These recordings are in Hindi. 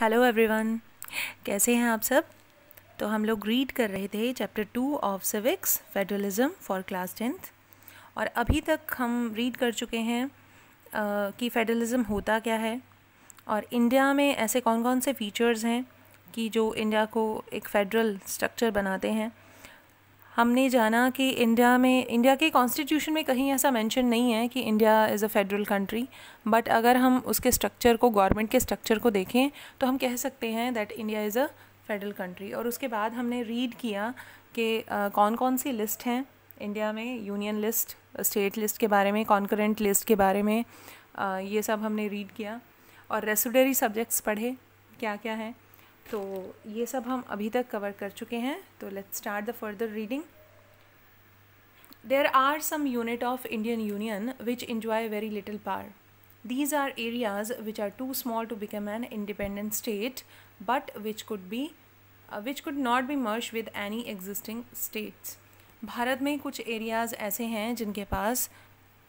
हेलो एवरीवन कैसे हैं आप सब तो हम लोग रीड कर रहे थे chapter two of civics federalism for class tenth और अभी तक हम रीड कर चुके हैं आ, कि फेडरलिज़म होता क्या है और इंडिया में ऐसे कौन कौन से फीचर्स हैं कि जो इंडिया को एक फेडरल स्ट्रक्चर बनाते हैं हमने जाना कि इंडिया में इंडिया के कॉन्स्टिट्यूशन में कहीं ऐसा मेंशन नहीं है कि India is a federal country but अगर हम उसके स्ट्रक्चर को गवर्नमेंट के स्ट्रक्चर को देखें तो हम कह सकते हैं that India is a federal country और उसके बाद हमने रीड किया कि कौन कौन सी लिस्ट हैं इंडिया में यूनियन लिस्ट स्टेट लिस्ट के बारे में कॉन्करेंट लिस्ट के बारे में ये सब हमने रीड किया और रेसुडरी सब्जेक्ट्स पढ़े क्या क्या हैं तो ये सब हम अभी तक कवर कर चुके हैं तो let's start the further reading there are some unit of Indian union which enjoy very little power these are areas which are too small to become an independent state but which could be which could not be merged with any existing states Bharat में कुछ एरियाज ऐसे हैं जिनके पास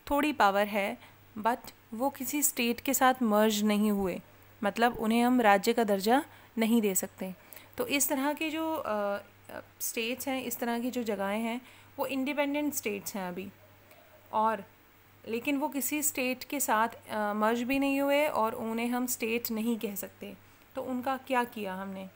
थोड़ी पावर है बट वो किसी स्टेट के साथ मर्ज नहीं हुए मतलब उन्हें हम राज्य का दर्जा नहीं दे सकते तो इस तरह के जो स्टेट्स हैं इस तरह की जो जगहें हैं वो इंडिपेंडेंट स्टेट्स हैं अभी और लेकिन वो किसी स्टेट के साथ मर्ज भी नहीं हुए और उन्हें हम स्टेट नहीं कह सकते तो उनका क्या किया हमने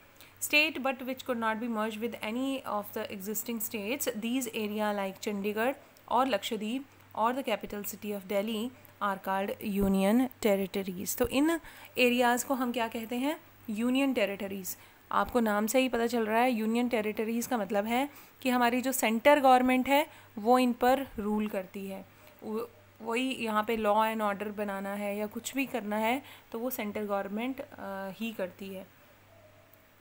state but which could not be merged with any of the existing states these area like Chandigarh और लक्षद्वीप और the capital city of Delhi are called union territories तो इन एरियाज़ को हम क्या कहते हैं यूनियन टेरिटरीज़ आपको नाम से ही पता चल रहा है यूनियन टेरिटरीज़ का मतलब है कि हमारी जो सेंटर गवर्नमेंट है वो इन पर रूल करती है वही यहाँ पे लॉ एंड ऑर्डर बनाना है या कुछ भी करना है तो वो सेंटर गवर्नमेंट ही करती है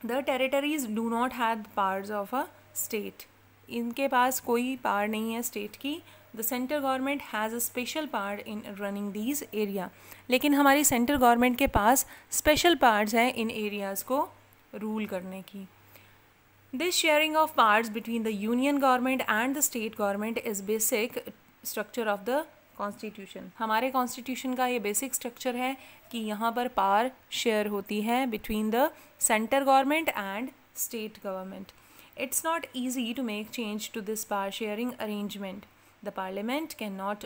the territories do not have powers of a state इनके पास कोई पावर नहीं है स्टेट की the central government has a special part in running these area लेकिन हमारी सेंट्रल गवर्नमेंट के पास स्पेशल पार्ट्स हैं इन एरियाज़ को रूल करने की this sharing of parts between the union government and the state government is basic structure of the constitution हमारे कॉन्स्टिट्यूशन का ये बेसिक स्ट्रक्चर है कि यहाँ पर पार शेयर होती है between the centre government and state government it's not easy to make change to this power sharing arrangement The Parliament cannot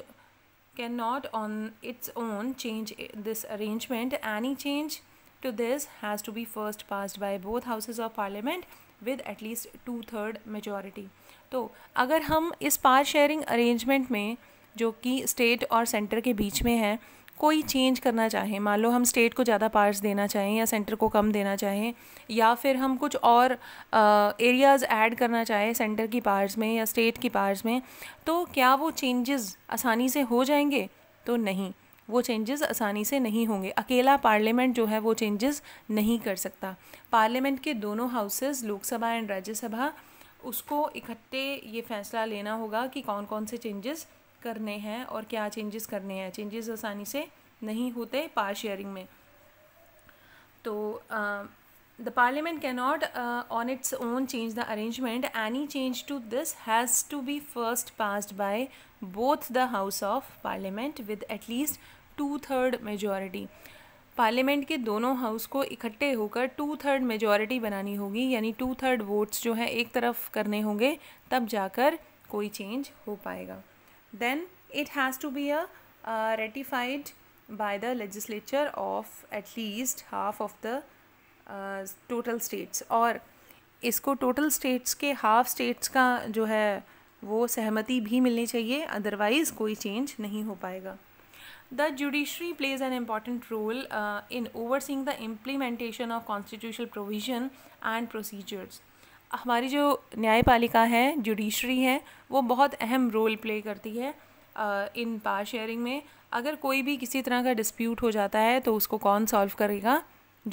cannot on its own change this arrangement. Any change to this has to be first passed by both houses of parliament with at least two third majority तो अगर हम इस पावर शेयरिंग अरेंजमेंट में जो कि स्टेट और सेंटर के बीच में है कोई चेंज करना चाहें मान लो हम स्टेट को ज़्यादा पार्ट्स देना चाहें या सेंटर को कम देना चाहें या फिर हम कुछ और एरियाज़ ऐड करना चाहें सेंटर की पार्ट्स में या स्टेट की पार्ट्स में तो क्या वो चेंजेस आसानी से हो जाएंगे तो नहीं वो चेंजेस आसानी से नहीं होंगे अकेला पार्लियामेंट जो है वो चेंजेस नहीं कर सकता पार्लियामेंट के दोनों हाउसेस लोकसभा एंड राज्यसभा उसको इकट्ठे ये फैसला लेना होगा कि कौन कौन से चेंजेस करने हैं और क्या चेंजेस करने हैं चेंजेस आसानी से नहीं होते पार शेयरिंग में तो the parliament can not on its own change the arrangement any change to this has to be first passed by both the house of parliament with at least two third majority parliament के दोनों हाउस को इकट्ठे होकर टू थर्ड मेजॉरिटी बनानी होगी यानी टू थर्ड वोट्स जो हैं एक तरफ करने होंगे तब जाकर कोई चेंज हो पाएगा then it has to be a uh, ratified by the legislature of at least half of the uh, total states और इसको total states के half states का जो है वो सहमति भी मिलनी चाहिए अदरवाइज़ कोई चेंज नहीं हो पाएगा The judiciary plays an important role uh, in overseeing the implementation of constitutional provision and procedures. हमारी जो न्यायपालिका है जुडिशरी है वो बहुत अहम रोल प्ले करती है इन पार शेयरिंग में अगर कोई भी किसी तरह का डिस्प्यूट हो जाता है तो उसको कौन सॉल्व करेगा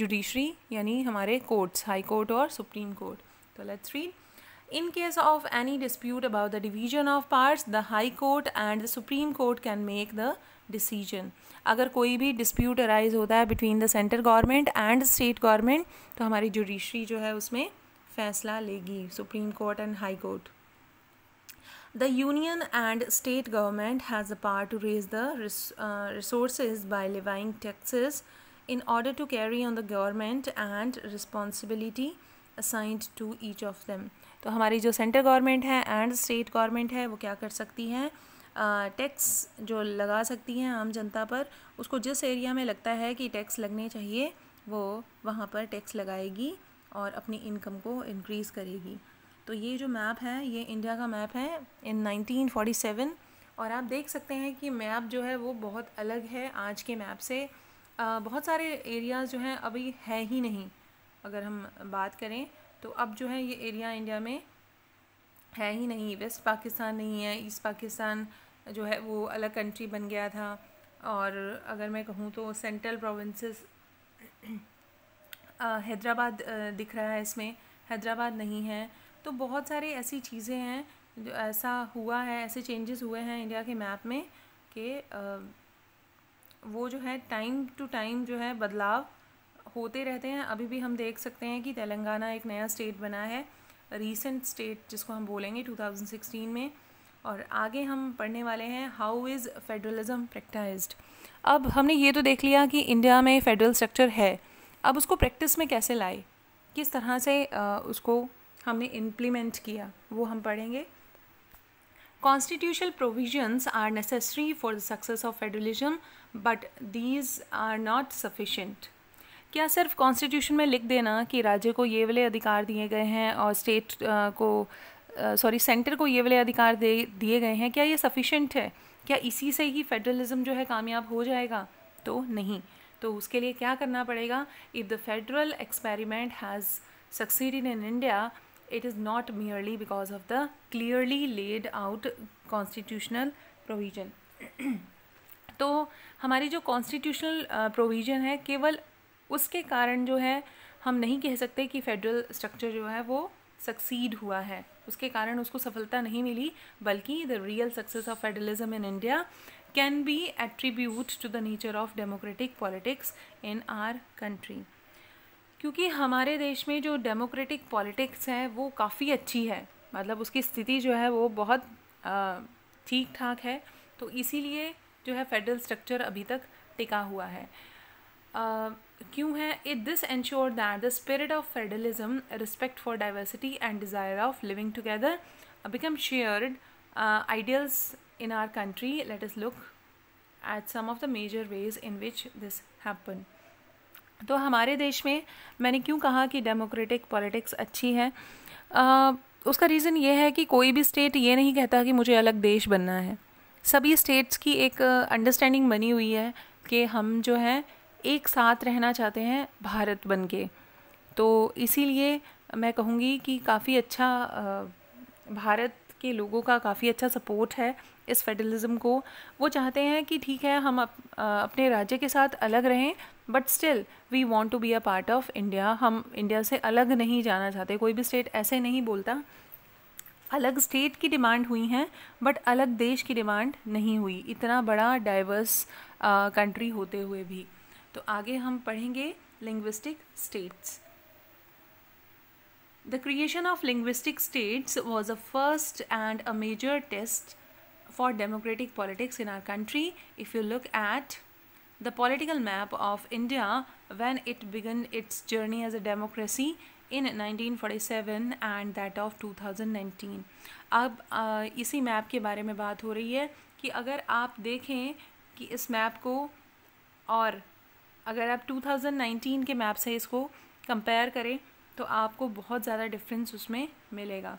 जुडिशरी यानी हमारे कोर्ट्स हाई कोर्ट और सुप्रीम कोर्ट तो let's read in case of any dispute about the division of parts the high court and the supreme court can make the decision अगर कोई भी डिस्प्यूट अराइज होता है between the central government and state government तो हमारी जुडिशरी जो है उसमें फैसला लेगी supreme court and high court the union and state government has a power to raise the resource by levying taxes in order to carry on the government and responsibility assigned to each of them तो हमारी जो सेंट्रल गवर्नमेंट है एंड स्टेट गवर्नमेंट है वो क्या कर सकती हैं टैक्स uh, जो लगा सकती हैं आम जनता पर उसको जिस एरिया में लगता है कि टैक्स लगने चाहिए वो वहाँ पर टैक्स लगाएगी और अपनी इनकम को इनक्रीज़ करेगी तो ये जो मैप है ये इंडिया का मैप है इन 1947 और आप देख सकते हैं कि मैप जो है वो बहुत अलग है आज के मैप से आ, बहुत सारे एरियाज़ जो हैं अभी है ही नहीं अगर हम बात करें तो अब जो है ये एरिया इंडिया में है ही नहीं वेस्ट पाकिस्तान नहीं है ईस्ट पाकिस्तान जो है वो अलग कंट्री बन गया था और अगर मैं कहूँ तो सेंट्रल प्रोविंसेस हैदराबाद दिख रहा है इसमें हैदराबाद नहीं है तो बहुत सारी ऐसी चीज़ें हैं जो ऐसा हुआ है ऐसे चेंजेस हुए हैं इंडिया के मैप में कि वो जो है टाइम टू टाइम जो है बदलाव होते रहते हैं अभी भी हम देख सकते हैं कि तेलंगाना एक नया स्टेट बना है रीसेंट स्टेट जिसको हम बोलेंगे 2016 में और आगे हम पढ़ने वाले हैं हाउ इज़ फेडरलिज़म प्रैक्टाइज्ड अब हमने ये तो देख लिया कि इंडिया में फेडरल स्ट्रक्चर है अब उसको प्रैक्टिस में कैसे लाए किस तरह से उसको हमने इम्प्लीमेंट किया वो हम पढ़ेंगे constitutional provisions are necessary for the success of federalism but these are not sufficient क्या सिर्फ कॉन्स्टिट्यूशन में लिख देना कि राज्य को ये वाले अधिकार दिए गए हैं और स्टेट को सॉरी सेंटर को ये वाले अधिकार दे दिए गए हैं क्या ये सफिशेंट है क्या इसी से ही फेडरलिज्म जो है कामयाब हो जाएगा तो नहीं तो उसके लिए क्या करना पड़ेगा if the federal experiment has succeed in India it is not merely because of the clearly laid out constitutional provision तो हमारी जो कॉन्स्टिट्यूशनल प्रोविज़न है केवल उसके कारण जो है हम नहीं कह सकते कि फेडरल स्ट्रक्चर जो है वो सक्सीड हुआ है उसके कारण उसको सफलता नहीं मिली बल्कि the real success of federalism in India can be attribute to the nature of democratic politics in our country क्योंकि हमारे देश में जो डेमोक्रेटिक पॉलिटिक्स है वो काफ़ी अच्छी है मतलब उसकी स्थिति जो है वो बहुत ठीक ठाक है तो इसीलिए जो है फेडरल स्ट्रक्चर अभी तक टिका हुआ है क्यों है it this ensure that the spirit of federalism respect for diversity and desire of living together become shared ideals in our country, let us look at some of the major ways in which this happened. तो हमारे देश में मैंने क्यों कहा कि डेमोक्रेटिक पॉलिटिक्स अच्छी है आ, उसका रीज़न ये है कि कोई भी स्टेट ये नहीं कहता कि मुझे अलग देश बनना है सभी स्टेट्स की एक अंडरस्टैंडिंग बनी हुई है कि हम जो हैं एक साथ रहना चाहते हैं भारत बन के तो इसीलिए मैं कहूँगी कि काफ़ी अच्छा भारत के लोगों का काफ़ी अच्छा सपोर्ट है इस फेडरलिज्म को वो चाहते हैं कि ठीक है हम अप, अपने राज्य के साथ अलग रहें but still we want to be a part of India हम इंडिया से अलग नहीं जाना चाहते कोई भी स्टेट ऐसे नहीं बोलता अलग स्टेट की डिमांड हुई हैं बट अलग देश की डिमांड नहीं हुई इतना बड़ा डाइवर्स कंट्री होते हुए भी तो आगे हम पढ़ेंगे linguistic states The creation of linguistic states was a first and a major test for democratic politics in our country. If you look at the political map of India when it began its journey as a democracy in 1947 and that of 2019 अब आ, इसी मैप के बारे में बात हो रही है कि अगर आप देखें कि इस मैप को और अगर आप 2019 के मैप से इसको कंपेयर करें तो आपको बहुत ज़्यादा डिफरेंस उसमें मिलेगा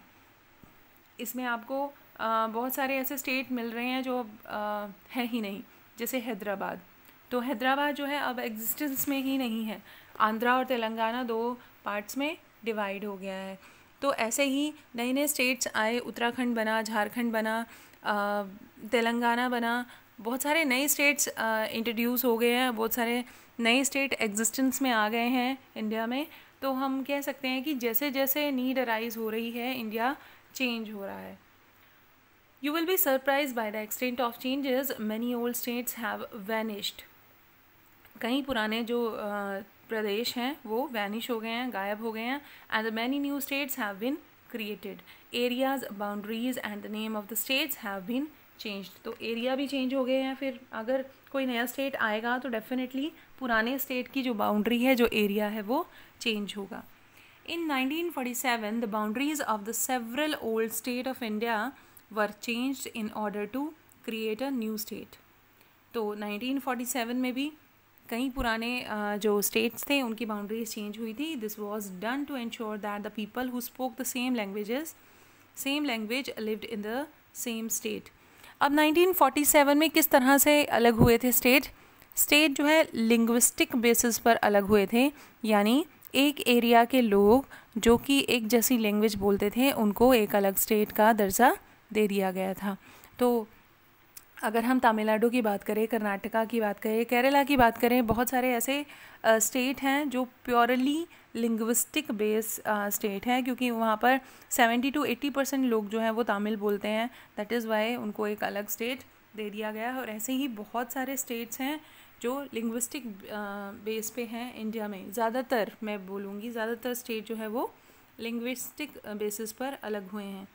इसमें आपको आ, बहुत सारे ऐसे स्टेट मिल रहे हैं जो आ, है ही नहीं जैसे हैदराबाद तो हैदराबाद जो है अब एग्जिस्टेंस में ही नहीं है आंध्रा और तेलंगाना दो पार्ट्स में डिवाइड हो गया है तो ऐसे ही नए नए स्टेट्स आए उत्तराखंड बना झारखंड बना तेलंगाना बना बहुत सारे नए स्टेट्स इंट्रोड्यूस हो गए हैं बहुत सारे नए स्टेट एग्जिस्टेंस में आ गए हैं इंडिया में तो हम कह सकते हैं कि जैसे जैसे नीड अराइज हो रही है इंडिया चेंज हो रहा है you will be surprise by the extent of changes many old states have vanished कई पुराने जो प्रदेश हैं वो वैनिश हो गए हैं गायब हो गए हैं and many new states have been created areas boundaries and the name of the states have been changed तो एरिया भी चेंज हो गए हैं फिर अगर कोई नया स्टेट आएगा तो डेफिनेटली पुराने स्टेट की जो बाउंड्री है जो एरिया है वो चेंज होगा in 1947, the boundaries of the several old state of India were change in order to create a new state तो 1947 में भी कई पुराने जो स्टेट्स थे उनकी बाउंड्रीज चेंज हुई थी this was done to ensure that the people who spoke the same languages same language lived in the same state अब 1947 में किस तरह से अलग हुए थे स्टेट स्टेट जो है लिंग्विस्टिक बेसिस पर अलग हुए थे यानी एक एरिया के लोग जो कि एक जैसी लैंग्वेज बोलते थे उनको एक अलग स्टेट का दर्जा दे दिया गया था तो अगर हम तमिलनाडु की बात करें कर्नाटका की बात करें केरला की बात करें बहुत सारे ऐसे स्टेट हैं जो प्योरली लिंग्विस्टिक बेस स्टेट हैं क्योंकि वहाँ पर 70 टू 80 परसेंट लोग जो हैं वो तमिल बोलते हैं दैट इज़ वाई उनको एक अलग स्टेट दे दिया गया है और ऐसे ही बहुत सारे स्टेट्स हैं जो लिंग्विस्टिक बेस पे हैं इंडिया में ज़्यादातर मैं बोलूँगी ज़्यादातर स्टेट जो है वो लिंग्विस्टिक बेसिस पर अलग हुए हैं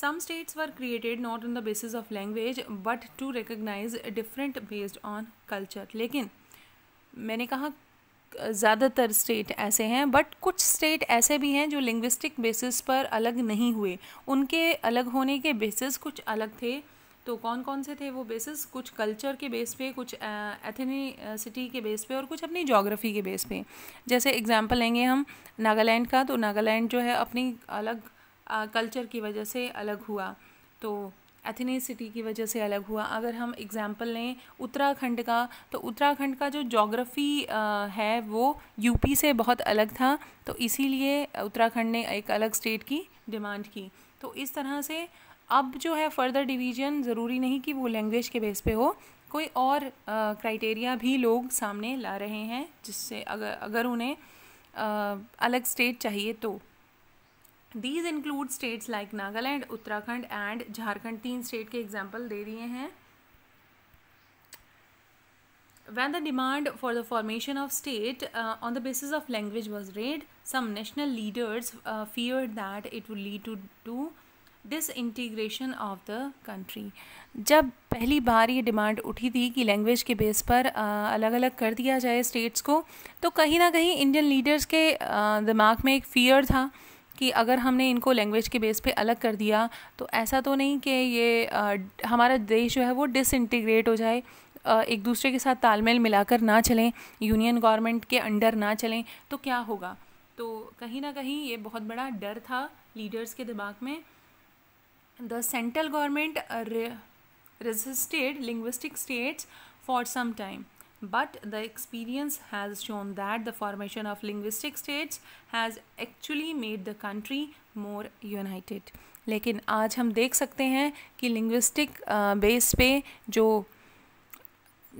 some states were created not on the basis of language but to recognize different based on culture लेकिन मैंने कहा ज़्यादातर स्टेट ऐसे हैं बट कुछ स्टेट ऐसे भी हैं जो लिंग्विस्टिक बेसिस पर अलग नहीं हुए उनके अलग होने के बेसिस कुछ अलग थे तो कौन कौन से थे वो बेसिस कुछ कल्चर के बेस पे कुछ सिटी के बेस पे और कुछ अपनी जोग्राफ़ी के बेस पे जैसे एग्जांपल लेंगे हम नागालैंड का तो नागालैंड जो है अपनी अलग कल्चर की वजह से अलग हुआ तो सिटी की वजह से अलग हुआ अगर हम एग्ज़ाम्पल लें उत्तराखंड का तो उत्तराखंड का जो जोग्राफ़ी है वो यूपी से बहुत अलग था तो इसीलिए उत्तराखंड ने एक अलग स्टेट की डिमांड की तो इस तरह से अब जो है फ़र्दर डिवीज़न ज़रूरी नहीं कि वो लैंग्वेज के बेस पे हो कोई और क्राइटेरिया भी लोग सामने ला रहे हैं जिससे अगर अगर उन्हें आ, अलग स्टेट चाहिए तो these include states like Nagaland Uttarakhand and Jharkhand तीन स्टेट के एग्जाम्पल दे दिए हैं when the demand for the formation of state on the basis of language was raised some national leaders leaders that it that to to disintegration of the country जब पहली बार ये डिमांड उठी थी कि लैंग्वेज के बेस पर अलग अलग कर दिया जाए स्टेट्स को तो कहीं ना कहीं इंडियन लीडर्स के दिमाग में एक फियर था कि अगर हमने इनको लैंग्वेज के बेस पे अलग कर दिया तो ऐसा तो नहीं कि ये आ, हमारा देश जो है वो डिसइंटीग्रेट हो जाए एक दूसरे के साथ तालमेल मिलाकर ना चलें यूनियन गवर्नमेंट के अंडर ना चलें तो क्या होगा तो कहीं ना कहीं ये बहुत बड़ा डर था लीडर्स के दिमाग में the central government re resisted linguistic states for some time but the experience has shown that the formation of linguistic states has actually made the country more united लेकिन आज हम देख सकते हैं कि लिंग्विस्टिक बेस पे जो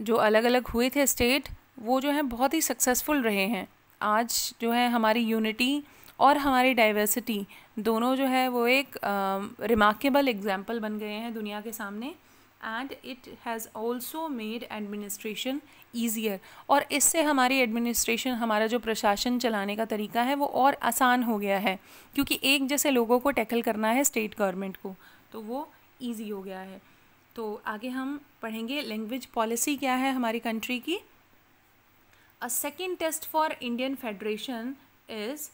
जो अलग अलग हुए थे स्टेट वो जो है बहुत ही सक्सेसफुल रहे हैं आज जो है हमारी यूनिटी और हमारी डाइवर्सिटी दोनों जो है वो एक रिमार्केबल एग्जाम्पल बन गए हैं दुनिया के सामने and it has also made administration easier और इससे हमारी एडमिनिस्ट्रेशन हमारा जो प्रशासन चलाने का तरीका है वो और आसान हो गया है क्योंकि एक जैसे लोगों को टैकल करना है स्टेट गवर्नमेंट को तो वो ईजी हो गया है तो आगे हम पढ़ेंगे लैंग्वेज पॉलिसी क्या है हमारी कंट्री की a second test for Indian federation is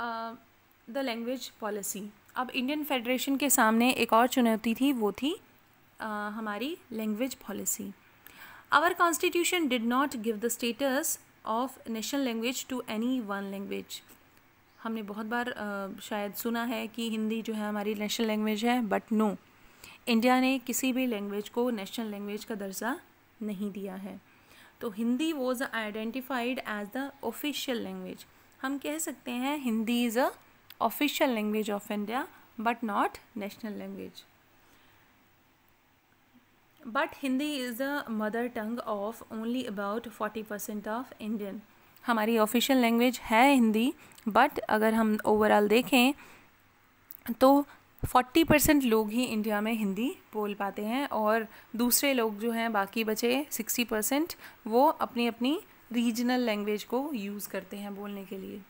the language policy अब इंडियन फेडरेशन के सामने एक और चुनौती थी वो थी uh, हमारी language policy our constitution did not give the status of national language to any one language हमने बहुत बार uh, शायद सुना है कि हिंदी जो है हमारी नेशनल लैंग्वेज है बट नो इंडिया ने किसी भी लैंग्वेज को नेशनल लैंग्वेज का दर्जा नहीं दिया है तो Hindi was identified as the official language हम कह सकते हैं Hindi is a official language of India but not national language but Hindi is the mother tongue of only about forty percent of Indian हमारी ऑफिशियल लैंग्वेज है हिंदी बट अगर हम ओवरऑल देखें तो फोर्टी परसेंट लोग ही इंडिया में हिंदी बोल पाते हैं और दूसरे लोग जो हैं बाकी बचे सिक्सटी परसेंट वो अपनी अपनी रीजनल लैंग्वेज को यूज़ करते हैं बोलने के लिए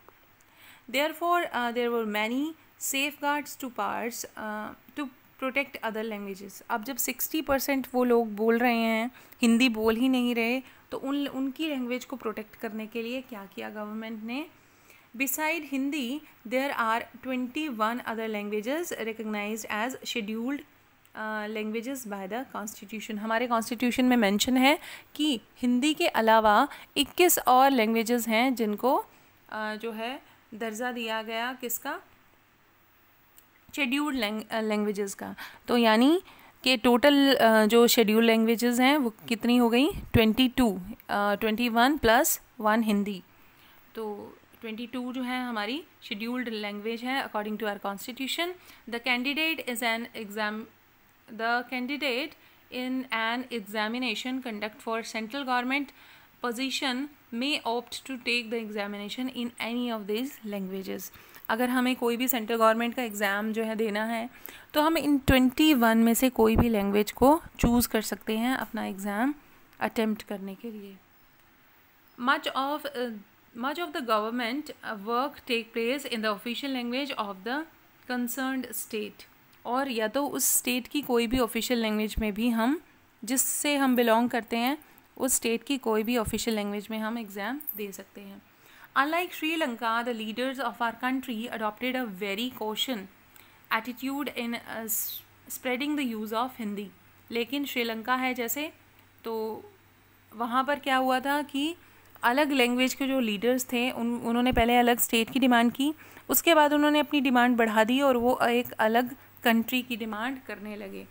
there for there were many safeguards to parts to protect other languages अब जब सिक्सटी परसेंट वो लोग बोल रहे हैं हिंदी बोल ही नहीं रहे तो उन उनकी लैंग्वेज को प्रोटेक्ट करने के लिए क्या किया गवर्नमेंट ने beside Hindi there are twenty one other languages recognise as scheduled languages by the constitution हमारे कॉन्स्टिट्यूशन में मेंशन है कि हिंदी के अलावा 21 और लैंग्वेजेस हैं जिनको uh, जो है दर्जा दिया गया किसका शेड्यूल्ड लैंग्वेजेस का तो यानी कि टोटल uh, जो शेड्यूल लैंग्वेजेस हैं वो कितनी हो गई twenty two twenty one plus one Hindi तो ट्वेंटी टू जो है हमारी शेड्यूल्ड लैंग्वेज है according to our constitution the candidate is an exam the candidate in an examination conduct for central government position may opt to take the examination in any of these languages अगर हमें कोई भी सेंट्रल गवर्नमेंट का एग्ज़ाम जो है देना है तो हम इन ट्वेंटी वन में से कोई भी लैंग्वेज को चूज़ कर सकते हैं अपना एग्ज़ाम अटैम्प्ट करने के लिए much of much of the government work take place in the official language of the concerned state और या तो उस स्टेट की कोई भी ऑफिशियल लैंग्वेज में भी हम जिससे हम बिलोंग करते हैं उस स्टेट की कोई भी ऑफिशियल लैंग्वेज में हम एग्ज़ाम दे सकते हैं unlike Sri Lanka the leaders of our country adopted a very caution attitude in spreading the use of Hindi लेकिन श्रीलंका है जैसे तो वहाँ पर क्या हुआ था कि अलग लैंग्वेज के जो लीडर्स थे उन उन्होंने पहले अलग स्टेट की डिमांड की उसके बाद उन्होंने अपनी डिमांड बढ़ा दी और वो एक अलग कंट्री की डिमांड करने लगे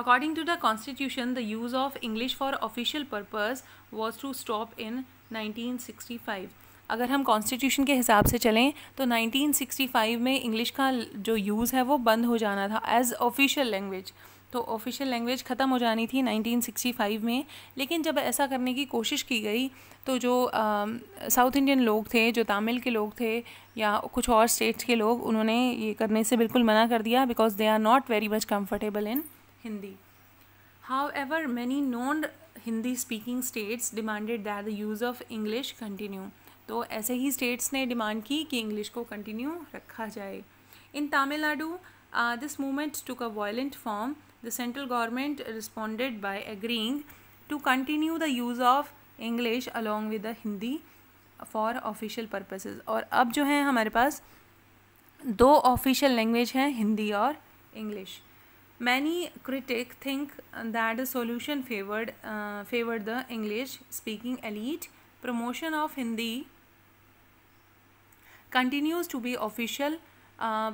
according to the constitution the use of English for official purpose was to stop in nineteen sixty five अगर हम कॉन्स्टिट्यूशन के हिसाब से चलें तो नाइनटीन सिक्सटी फाइव में इंग्लिश का जो यूज़ है वो बंद हो जाना था एज ऑफिशियल लैंग्वेज तो ऑफिशियल लैंग्वेज ख़त्म हो जानी थी 1965 में लेकिन जब ऐसा करने की कोशिश की गई तो जो साउथ इंडियन लोग थे जो तमिल के लोग थे या कुछ और स्टेट्स के लोग उन्होंने ये करने से बिल्कुल मना कर दिया because they are not very much comfortable in Hindi however many non Hindi speaking states demanded that the use of English continue तो ऐसे ही स्टेट्स ने डिमांड की कि इंग्लिश को कंटिन्यू रखा जाए in Tamil Nadu this movement took a violent form the central government responded by agreeing to continue the use of English along with the Hindi for official purposes और अब जो है हमारे पास दो ऑफिशियल लैंग्वेज हैं हिंदी और English many critic think that the solution favoured favoured the English speaking elite promotion of Hindi continues to be official uh,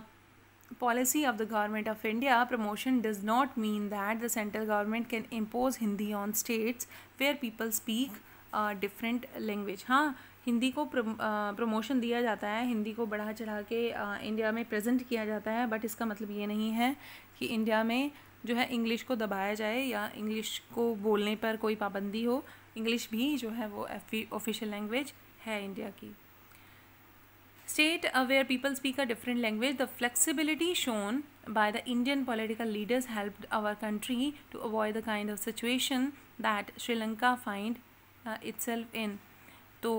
policy of the government of India, promotion does not mean that the central government can impose Hindi on states where people speak uh, different language. हाँ हिंदी को प्रमोशन दिया जाता है हिंदी को बढ़ा चढ़ा के इंडिया में प्रेजेंट किया जाता है बट इसका मतलब ये नहीं है कि इंडिया में जो है इंग्लिश को दबाया जाए या इंग्लिश को बोलने पर कोई पाबंदी हो इंग्लिश भी जो है वो ऑफिशियल लैंग्वेज है इंडिया की state where people speak a different language the flexibility shown by the Indian political leaders help our country to avoid the kind of situation that Sri Lanka find itself in तो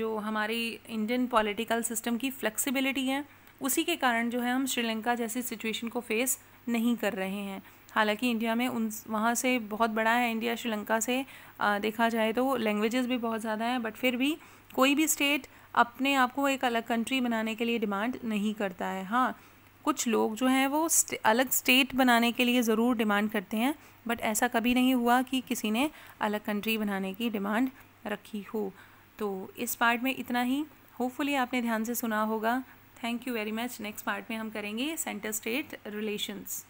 जो हमारी इंडियन पोलिटिकल सिस्टम की फ्लेक्सिबिलिटी है उसी के कारण जो है हम श्रीलंका जैसी सिचुएशन को फेस नहीं कर रहे हैं हालांकि इंडिया में उन वहाँ से बहुत बड़ा है इंडिया श्रीलंका से आ, uh, देखा जाए तो लैंग्वेजेस भी बहुत ज़्यादा हैं बट फिर भी कोई भी स्टेट state... अपने आप को एक अलग कंट्री बनाने के लिए डिमांड नहीं करता है हाँ कुछ लोग जो हैं वो स्टे, अलग स्टेट बनाने के लिए ज़रूर डिमांड करते हैं बट ऐसा कभी नहीं हुआ कि किसी ने अलग कंट्री बनाने की डिमांड रखी हो तो इस पार्ट में इतना ही होपफुली आपने ध्यान से सुना होगा thank you very much next part में हम करेंगे सेंटर स्टेट रिलेशंस